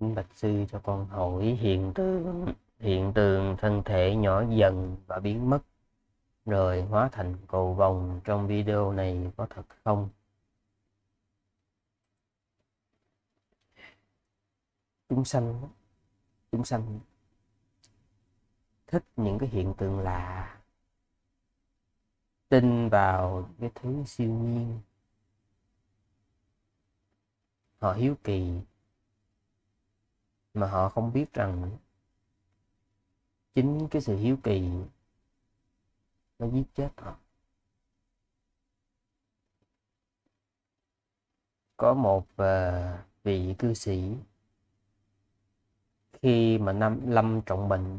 kính bạch sư cho con hỏi hiện tượng hiện tượng thân thể nhỏ dần và biến mất rồi hóa thành cầu vòng trong video này có thật không chúng sanh chúng sanh thích những cái hiện tượng lạ tin vào cái thứ siêu nhiên họ hiếu kỳ mà họ không biết rằng chính cái sự hiếu kỳ nó giết chết họ có một uh, vị cư sĩ khi mà năm lâm trọng bệnh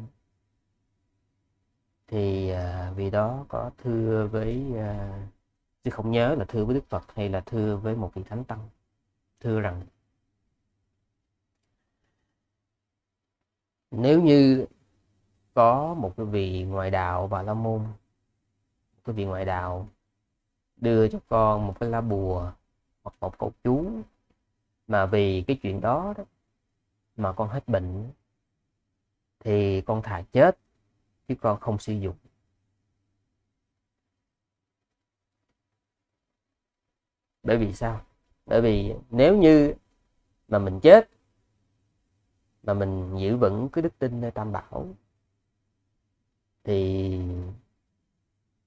thì uh, vị đó có thưa với uh, chứ không nhớ là thưa với đức phật hay là thưa với một vị thánh tăng thưa rằng nếu như có một cái vị ngoại đạo và la môn cái vị ngoại đạo đưa cho con một cái lá bùa hoặc một cột chú mà vì cái chuyện đó, đó mà con hết bệnh thì con thà chết chứ con không sử dụng bởi vì sao bởi vì nếu như mà mình chết mà mình giữ vững cái đức tin nơi tam bảo thì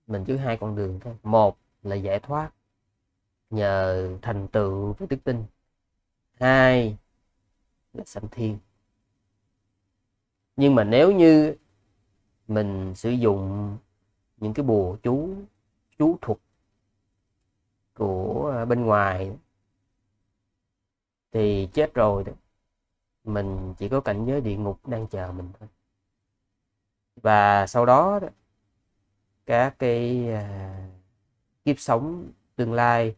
mình chỉ hai con đường thôi một là giải thoát nhờ thành tựu với đức tin hai là sanh thiên nhưng mà nếu như mình sử dụng những cái bùa chú chú thuật của bên ngoài thì chết rồi đó mình chỉ có cảnh giới địa ngục đang chờ mình thôi và sau đó các cái à, kiếp sống tương lai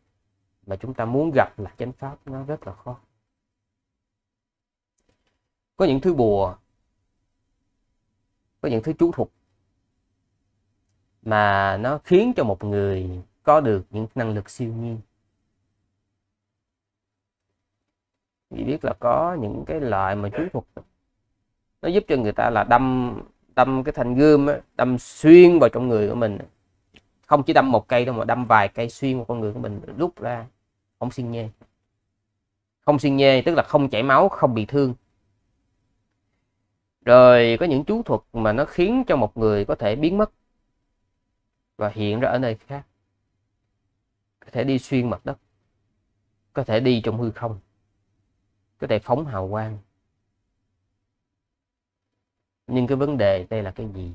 mà chúng ta muốn gặp là chánh pháp nó rất là khó có những thứ bùa có những thứ chú thuật mà nó khiến cho một người có được những năng lực siêu nhiên chị biết là có những cái loại mà chú thuật nó giúp cho người ta là đâm đâm cái thanh gươm á, đâm xuyên vào trong người của mình không chỉ đâm một cây đâu mà đâm vài cây xuyên vào con người của mình rút ra không xuyên nhê không xuyên nhê tức là không chảy máu không bị thương rồi có những chú thuật mà nó khiến cho một người có thể biến mất và hiện ra ở nơi khác có thể đi xuyên mặt đất có thể đi trong hư không có thể phóng hào quang nhưng cái vấn đề đây là cái gì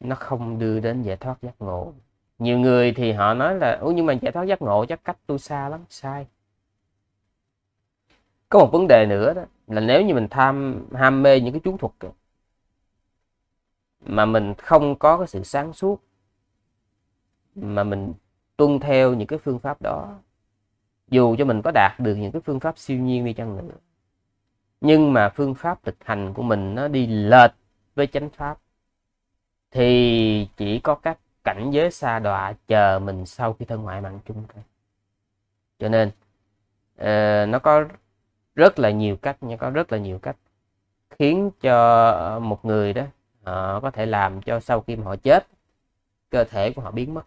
nó không đưa đến giải thoát giác ngộ nhiều người thì họ nói là ủa nhưng mà giải thoát giác ngộ chắc cách tôi xa lắm sai có một vấn đề nữa đó là nếu như mình tham ham mê những cái chú thuật mà mình không có cái sự sáng suốt mà mình tuân theo những cái phương pháp đó dù cho mình có đạt được những cái phương pháp siêu nhiên đi chăng nữa nhưng mà phương pháp thực hành của mình nó đi lệch với chánh pháp thì chỉ có các cảnh giới xa đọa chờ mình sau khi thân ngoại mạng chung thôi cho nên uh, nó có rất là nhiều cách nha có rất là nhiều cách khiến cho một người đó họ có thể làm cho sau khi mà họ chết cơ thể của họ biến mất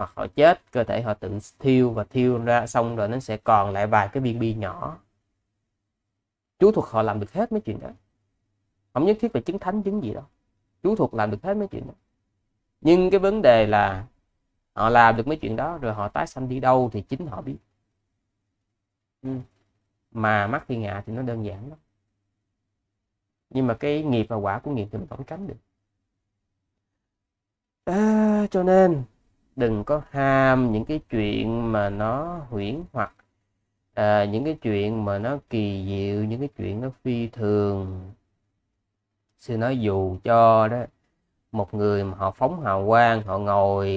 hoặc họ chết cơ thể họ tự thiêu và thiêu ra xong rồi nó sẽ còn lại vài cái viên bi nhỏ chú thuật họ làm được hết mấy chuyện đó không nhất thiết phải chứng thánh chứng gì đâu chú thuật làm được hết mấy chuyện đó nhưng cái vấn đề là họ làm được mấy chuyện đó rồi họ tái sanh đi đâu thì chính họ biết ừ. mà mắt thiên hạ thì nó đơn giản lắm nhưng mà cái nghiệp và quả của nghiệp thì mình không tránh được à, cho nên đừng có ham những cái chuyện mà nó huyễn hoặc à, những cái chuyện mà nó kỳ diệu những cái chuyện nó phi thường sư nói dù cho đó một người mà họ phóng hào quang họ ngồi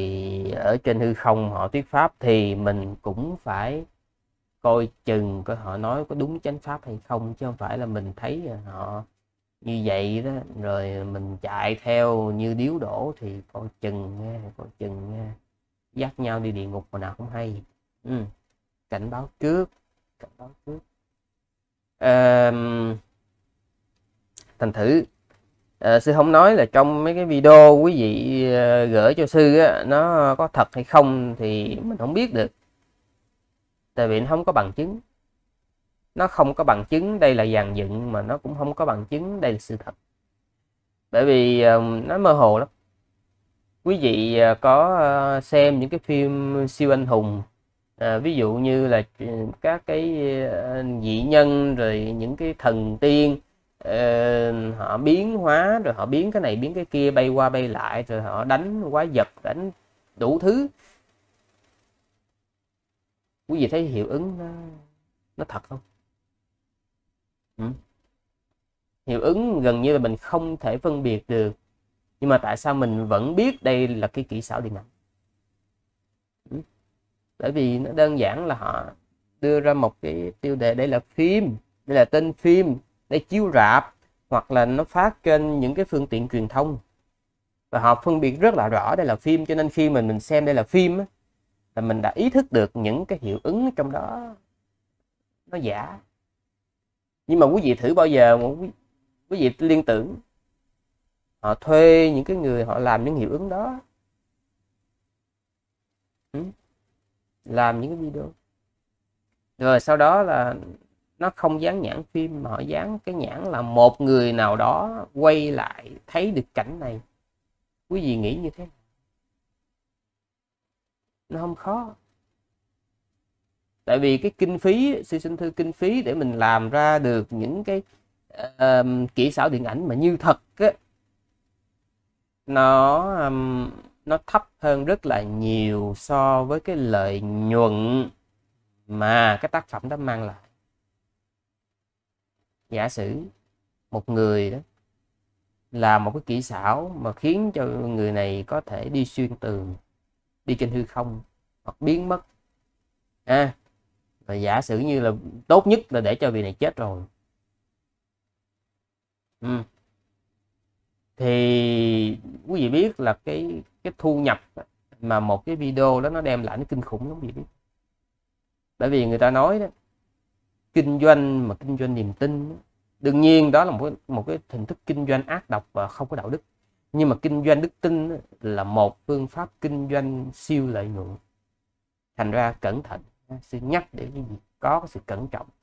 ở trên hư không họ thuyết pháp thì mình cũng phải coi chừng coi họ nói có đúng chánh pháp hay không chứ không phải là mình thấy họ như vậy đó rồi mình chạy theo như điếu đổ thì coi chừng nghe, coi chừng nghe dắt nhau đi địa ngục mà nào không hay ừ. cảnh báo trước cảnh báo trước à, thành thử à, sư không nói là trong mấy cái video quý vị ờ, gửi cho sư á, nó có thật hay không thì mình không biết được tại vì nó không có bằng chứng nó không có bằng chứng đây là dàn dựng mà nó cũng không có bằng chứng đây là sự thật bởi vì à, nó mơ hồ lắm quý vị à, có à, xem những cái phim siêu anh hùng à, ví dụ như là ừ, các cái dị à, nhân rồi những cái thần tiên uh, họ biến hóa rồi họ biến cái này biến cái kia bay qua bay lại rồi họ đánh quái vật đánh đủ thứ quý vị thấy hiệu ứng nó, nó thật không ừ. hiệu ứng gần như là mình không thể phân biệt được nhưng mà tại sao mình vẫn biết đây là cái kỹ xảo điện ảnh ừ. bởi vì nó đơn giản là họ đưa ra một cái tiêu đề đây là phim đây là tên phim đây chiếu rạp hoặc là nó phát trên những cái phương tiện truyền thông và họ phân biệt rất là rõ đây là phim cho nên khi mình mình xem đây là phim là mình đã ý thức được những cái hiệu ứng trong đó nó giả nhưng mà quý vị thử bao giờ quý vị liên tưởng họ thuê những cái người họ làm những hiệu ứng đó ừ. làm những cái video rồi sau đó là nó không dán nhãn phim mà họ dán cái nhãn là một người nào đó quay lại thấy được cảnh này quý vị nghĩ như thế nó không khó tại vì cái kinh phí sư sinh thư kinh phí để mình làm ra được những cái uh, kỹ xảo điện ảnh mà như thật á, nó um, nó thấp hơn rất là nhiều so với cái lợi nhuận mà cái tác phẩm đó mang lại giả sử một người đó là một cái kỹ xảo mà khiến cho người này có thể đi xuyên tường đi trên hư không hoặc biến mất à, và giả sử như là tốt nhất là để cho vị này chết rồi thì quý vị biết là cái cái thu nhập mà một cái video đó nó đem lại nó kinh khủng lắm quý vị biết bởi vì người ta nói đó kinh doanh mà kinh doanh niềm tin đương nhiên đó là một một cái hình thức kinh doanh ác độc và không có đạo đức nhưng mà kinh doanh đức tin là một phương pháp kinh doanh siêu lợi nhuận thành ra cẩn thận xin nhắc để có sự cẩn trọng